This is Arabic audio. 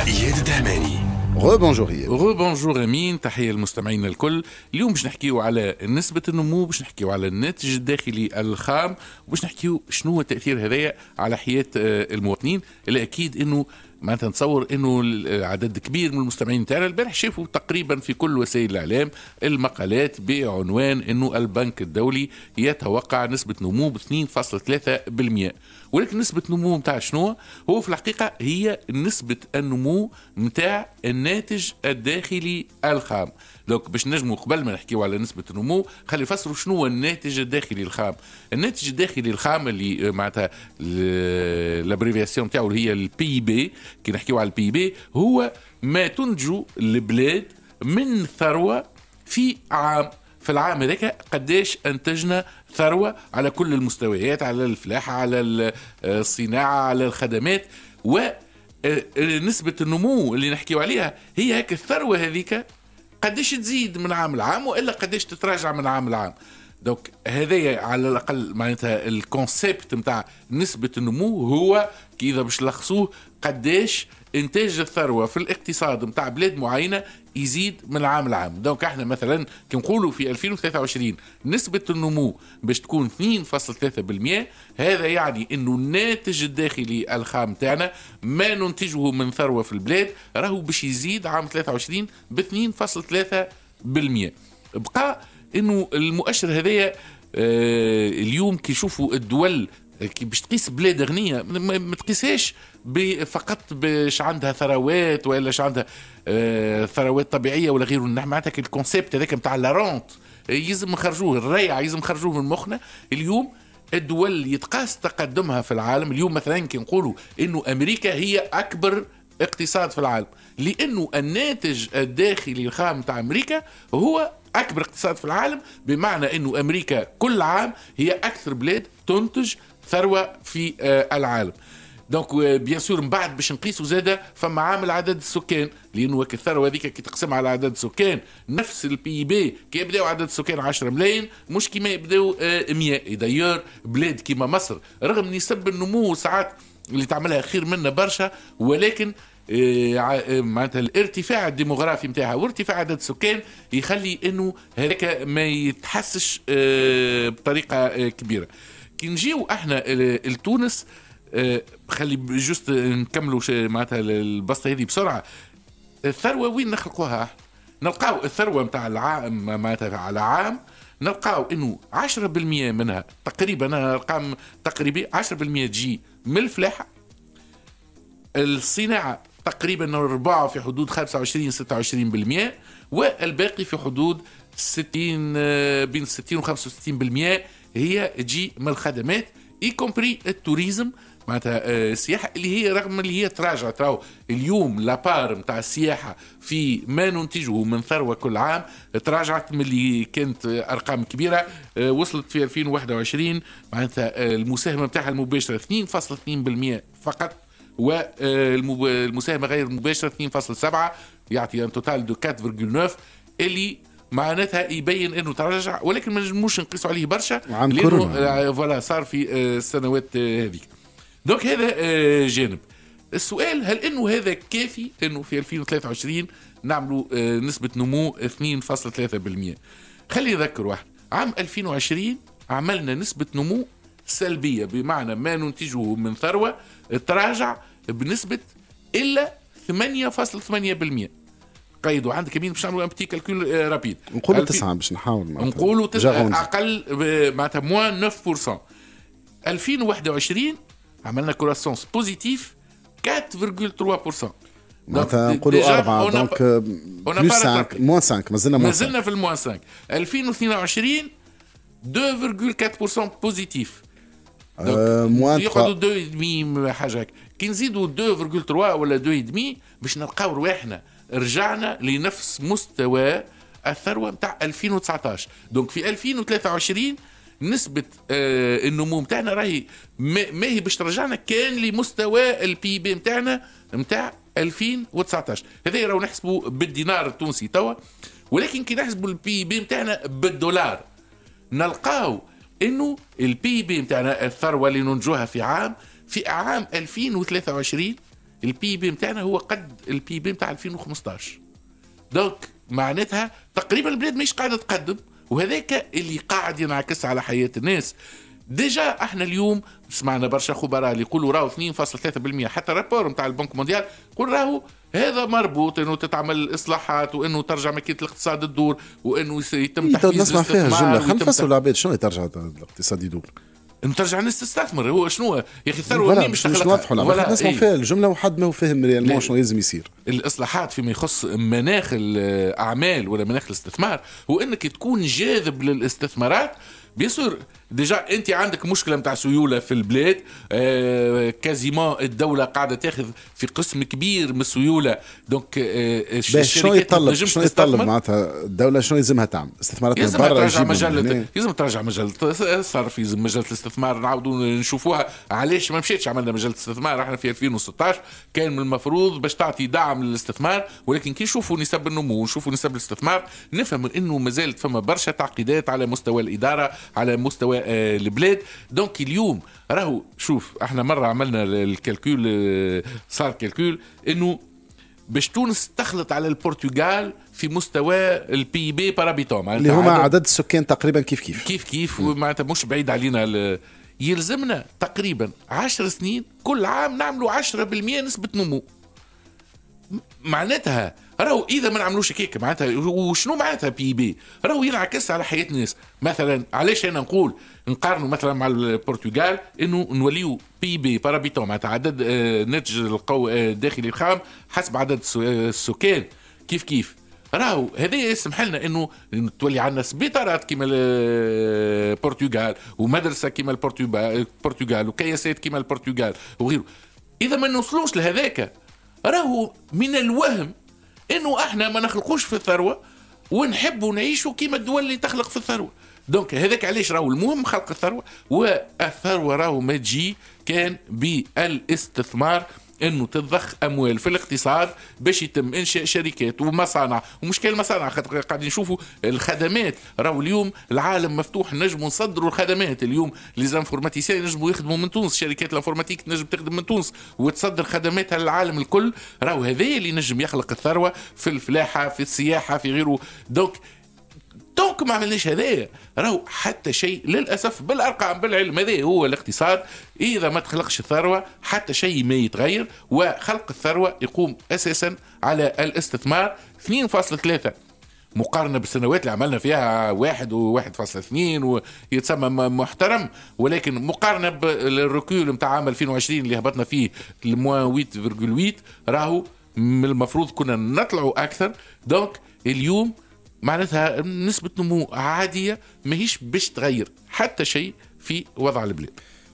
إياد الدهماني غوبونجور اياد غوبونجور امين تحيه لمستمعينا الكل اليوم باش نحكيو على نسبه النمو باش نحكيو على الناتج الداخلي الخام وباش نحكيو شنو هو التاثير هذايا على حياه آه، المواطنين اللي اكيد انه معناتها نتصور انه آه، عدد كبير من المستمعين تاعنا البارح شافوا تقريبا في كل وسائل الاعلام المقالات بعنوان انه البنك الدولي يتوقع نسبه نمو ب 2.3% ولكن نسبه النمو نتاع شنو هو في الحقيقه هي نسبه النمو نتاع الناتج الداخلي الخام دونك باش نجموا قبل ما نحكيو على نسبه النمو خلي نفسروا شنو الناتج الداخلي الخام الناتج الداخلي الخام اللي آه، معناتها لابريفياسيون نتاعو اللي هي البي بي كي نحكيو على البي بي هو ما تنتجه البلاد من ثروه في عام في العام هذاك قداش انتجنا ثروه على كل المستويات على الفلاحه على الصناعه على الخدمات و آه، نسبة النمو اللي نحكيو عليها هي هيك الثروة هذيك قداش تزيد من عام لعام والا قداش تتراجع من عام لعام دونك هذايا على الاقل معناتها الكونسيبت نتاع نسبه النمو هو كي اذا باش نلخصوه قداش انتاج الثروه في الاقتصاد نتاع بلاد معينه يزيد من عام لعام دونك احنا مثلا كي نقولوا في 2023 نسبه النمو باش تكون 2.3% هذا يعني انه الناتج الداخلي الخام تاعنا ما ننتجه من ثروه في البلاد راهو باش يزيد عام 23 ب 2.3% بقى انه المؤشر هذايا آه، اليوم كي يشوفوا الدول كي باش تقيس بلاد غنيه ما تقيسهاش فقط باش عندها ثروات ولا اش عندها آه، ثروات طبيعيه ولا غيره معناتها الكونسيبت هذاك نتاع لا رونت يلزم نخرجوه الريع يلزم نخرجوه من مخنا اليوم الدول يتقاس تقدمها في العالم اليوم مثلا كي نقولوا انه امريكا هي اكبر اقتصاد في العالم لانه الناتج الداخلي الخام تاع امريكا هو اكبر اقتصاد في العالم بمعنى انه امريكا كل عام هي اكثر بلاد تنتج ثروه في آه، العالم دونك بيان سور من بعد باش نقيسوا زاده فما عامل عدد السكان لانه الثروه هذيك كي تقسمها على عدد السكان نفس البي بي كي يبداو عدد السكان 10 ملايين مش كيما يبداو 100 آه، دايور بلاد كيما مصر رغم نسب النمو ساعات اللي تعملها خير منا برشا ولكن آه، معناتها الارتفاع الديموغرافي نتاعها وارتفاع عدد السكان يخلي انه هذاك ما يتحسش بطريقه كبيره كي نجيو احنا لتونس آه، خلي جوست نكملوا معناتها البسطه هذه بسرعه الثروه وين نخلقوها نلقاو الثروه نتاع العام معناتها على عام نلقاو انه 10% منها تقريبا ارقام تقريبي 10% تجي من الفلاحه الصناعه تقريبا الرباع في حدود 25 26% والباقي في حدود 60 آه، بين 60 و 65% هي تجي من الخدمات اي كومبري التوريزم معناتها آه، السياحه اللي هي رغم اللي هي تراجعت راهو اليوم لابار نتاع السياحه في ما ننتجه من ثروه كل عام تراجعت من اللي كانت ارقام كبيره آه، وصلت في 2021 معناتها آه، المساهمه نتاعها المباشره 2.2% فقط والمساهمه غير المباشره 2.7 يعطي ان توتال دو 4.9 اللي معناتها يبين انه تراجع ولكن ما نجموش نقيسوا عليه برشا لانه آه، فوالا صار في آه، السنوات آه، هذيك دونك هذا جانب السؤال هل انه هذا كافي انه في 2023 نعملوا نسبه نمو 2.3% خلي نذكر واحد عام 2020 عملنا نسبه نمو سلبيه بمعنى ما ننتجه من ثروه تراجع بنسبه الا 8.8% قيدوا عندك يمين باش نعملوا ان بتي كالكول آه، رابيد نقولوا تسعه باش نحاول نقولوا تسعه اقل معناتها موان 9% 2021 عملنا كروسونس بوزيتيف 4.3% معناتها نقولوا أربعة دونك بلوس 5 موان 5 مازلنا موان 5 مازلنا في الموان 5 2022 2.4% بوزيتيف موان 3 يقعدوا 2.5 حاجه هكا كي نزيدوا 2.3 ولا 2.5 باش نلقاو رواحنا رجعنا لنفس مستوى الثروه نتاع 2019 دونك في 2023 نسبة آه، النمو نتاعنا راهي ما هي باش ترجعنا كان لمستوى البي بي نتاعنا نتاع 2019 هذا راهو نحسبوا بالدينار التونسي توا ولكن كي نحسبوا البي بي نتاعنا بالدولار نلقاو انه البي بي نتاعنا الثروه اللي ننجوها في عام في عام 2023 البي بي بتاعنا هو قد البي بي بتاع 2015 دوك معناتها تقريبا البلاد مش قاعده تقدم وهذاك اللي قاعد ينعكس على حياه الناس ديجا احنا اليوم سمعنا برشا خبراء اللي يقولوا راهو 2.3% حتى رابور نتاع البنك مونديال يقول راهو هذا مربوط انه تتعمل اصلاحات وانه ترجع ماكينه الاقتصاد الدور وانه يتم إيه، تحفيز نسمع فيها الجمله خلينا نفسروا العباد شنو ترجع الاقتصاد يدور انت ترجع الناس تستثمر هو شنو يا اخي الثروه مش نوضحوا ولا الناس ما فيها الجمله وحد ما هو فاهم ريالمون شنو لازم يصير الاصلاحات فيما يخص مناخ الاعمال ولا مناخ الاستثمار هو انك تكون جاذب للاستثمارات بيان سور ديجا انت عندك مشكله نتاع سيوله في البلاد آه كازيمون الدوله قاعده تاخذ في قسم كبير من السيوله دونك آه, آه، شنو يطلب شنو يطلب معناتها الدوله شنو يلزمها تعمل استثمارات يلزم ترجع مجله يلزم ترجع مجله الصرف يلزم مجله الاستثمار نعاودوا نشوفوها علاش ما مشيتش عملنا مجله الاستثمار احنا في 2016 كان من المفروض باش تعطي دعم للاستثمار ولكن كي نشوفوا نسب النمو ونشوفوا نسب الاستثمار نفهم انه مازالت فما برشا تعقيدات على مستوى الاداره على مستوى آه، البلاد دونك اليوم راهو شوف احنا مره عملنا الكالكول آه، صار كالكول انه باش تونس تخلط على البرتغال في مستوى البي بي بارابيتوم اللي هما عدد, السكان تقريبا كيف كيف كيف كيف معناتها مش بعيد علينا يلزمنا تقريبا عشر سنين كل عام نعملوا 10% نسبة نمو معناتها راهو اذا ما نعملوش كيك معناتها وشنو معناتها بي بي e راهو ينعكس على حياه الناس مثلا علاش انا نقول نقارنوا مثلا مع البرتغال انه نوليو بي بي بارابيتو معناتها عدد الناتج آه، القوى آه، الداخلي الخام حسب عدد آه، السكان كيف كيف راهو هذا يسمح لنا انه تولي عندنا سبيطارات كيما البرتغال ومدرسه كيما البرتغال وكياسات كيما البرتغال وغيره اذا ما نوصلوش لهذاك راهو من الوهم انه احنا ما نخلقوش في الثروه ونحبوا نعيشوا كيما الدول اللي تخلق في الثروه دونك هذاك علاش راهو المهم خلق الثروه والثروه راهو ما تجي كان بالاستثمار انه تضخ اموال في الاقتصاد باش يتم انشاء شركات ومصانع كاين المصانع خاطر قاعدين نشوفوا الخدمات راهو اليوم العالم مفتوح نجموا نصدروا الخدمات اليوم لي زانفورماتيسيان نجموا يخدموا من تونس شركات الانفورماتيك تنجم تخدم من تونس وتصدر خدماتها للعالم الكل راهو هذا اللي نجم يخلق الثروه في الفلاحه في السياحه في غيره دوك دونك ما عملناش هذايا راهو حتى شيء للاسف بالارقام بالعلم هذا هو الاقتصاد اذا ما تخلقش الثروه حتى شيء ما يتغير وخلق الثروه يقوم اساسا على الاستثمار 2.3 مقارنه بالسنوات اللي عملنا فيها واحد وواحد فاصلة اثنين ويتسمى محترم ولكن مقارنه بالركول نتاع عام 2020 اللي هبطنا فيه الموان 8.8 راهو من المفروض كنا نطلعوا اكثر دونك اليوم معناتها نسبة نمو عادية ماهيش باش تغير حتى شيء في وضع البلاد